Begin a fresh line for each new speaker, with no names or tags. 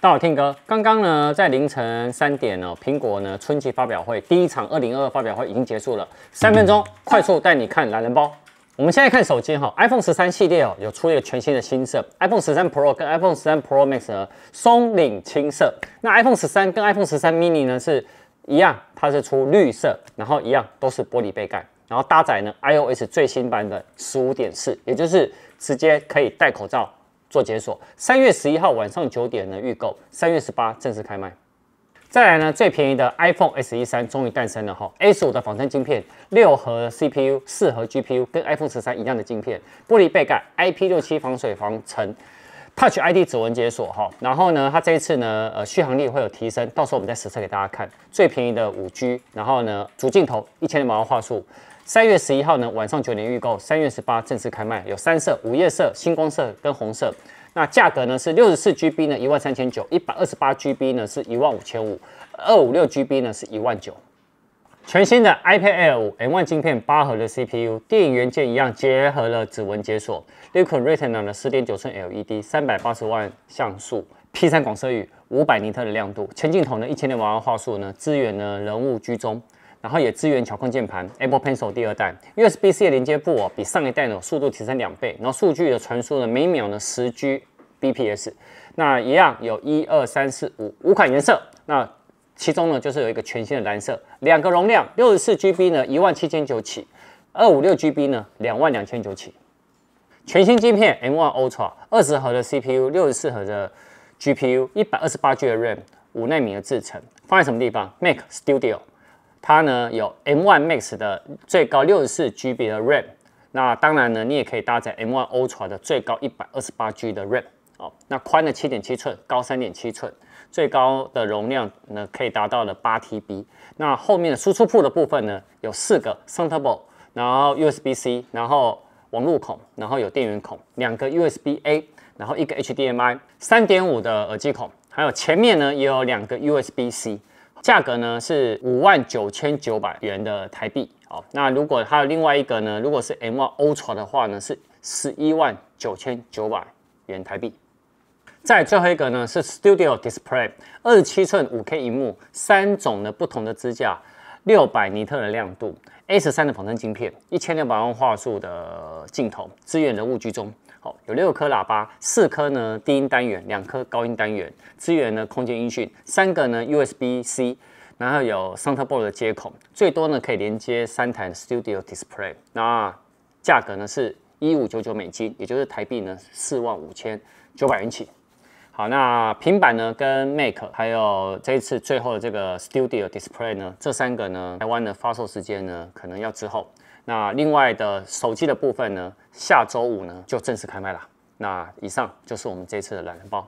大家好，听哥。刚刚呢，在凌晨三点呢，苹果呢春季发表会第一场二零二二发表会已经结束了。三分钟快速带你看懒人包。我们现在看手机哈，iPhone 十三系列哦，有出一个全新的新色，iPhone 十三 Pro 跟 iPhone 十三 Pro Max 呢，松岭青色。那 iPhone 十三跟 iPhone 十三 mini 呢是一样，它是出绿色，然后一样都是玻璃背盖，然后搭载呢 iOS 最新版本十五点四，也就是直接可以戴口罩。做解锁，三月十一号晚上九点呢预购，三月十八正式开卖。再来呢，最便宜的 iPhone S 一三终于诞生了哈十五的仿生晶片，六核 CPU，四核 GPU，跟 iPhone 十三一样的晶片，玻璃背盖，IP 六七防水防尘，Touch ID 指纹解锁哈。然后呢，它这一次呢，呃，续航力会有提升，到时候我们再实测给大家看。最便宜的五 G，然后呢，主镜头一千零八万话素。三月十一号呢晚上九点预购，三月十八正式开卖，有三色、午夜色、星光色跟红色。那价格呢是六十四 GB 呢一万三千九，一百二十八 GB 呢是一万五千五，二五六 GB 呢是一万九。全新的 iPad Air 五 M1 芯片八核的 CPU，电影元件一样结合了指纹解锁，Liquid Retina 的十点九寸 LED，三百八十万像素，P3 广色域，五百尼特的亮度，前镜头呢一千六百万画素呢，支援呢人物居中。然后也支援调控键盘，Apple Pencil 第二代 USB C 的连接部哦，比上一代呢速度提升两倍，然后数据的传输呢每秒呢十 Gbps，那一样有一二三四五五款颜色，那其中呢就是有一个全新的蓝色，两个容量，六十四 GB 呢一万七千九起，二五六 GB 呢两万两千九起，全新晶片 M1 Ultra，二十核的 CPU，六十四核的 GPU，一百二十八 G 的 RAM，五纳米的制程，放在什么地方 Mac Studio。它呢有 M1 Max 的最高六十四 G 的 RAM，那当然呢，你也可以搭载 M1 Ultra 的最高一百二十八 G 的 RAM。哦，那宽的七点七寸，高三点七寸，最高的容量呢可以达到了八 TB。那后面的输出部的部分呢，有四个 Thunderbolt，然后 USB C，然后网络孔，然后有电源孔，两个 USB A，然后一个 HDMI，三点五的耳机孔，还有前面呢也有两个 USB C。价格呢是五万九千九百元的台币。好，那如果还有另外一个呢，如果是 M2 Ultra 的话呢，是十一万九千九百元台币。在最后一个呢是 Studio Display 二十七寸五 K 银幕，三种的不同的支架，六百尼特的亮度，A3 的仿真镜片，一千六百万画素的镜头，支援人物居中。有六颗喇叭，四颗呢低音单元，两颗高音单元，支援呢空间音讯，三个呢 USB C，然后有 s o u n d e r b o l t 的接口，最多呢可以连接三台 Studio Display，那价格呢是一五九九美金，也就是台币呢四万五千九百元起。好，那平板呢？跟 Mac，还有这一次最后的这个 Studio Display 呢？这三个呢，台湾的发售时间呢，可能要之后。那另外的手机的部分呢，下周五呢就正式开卖了。那以上就是我们这次的懒人包。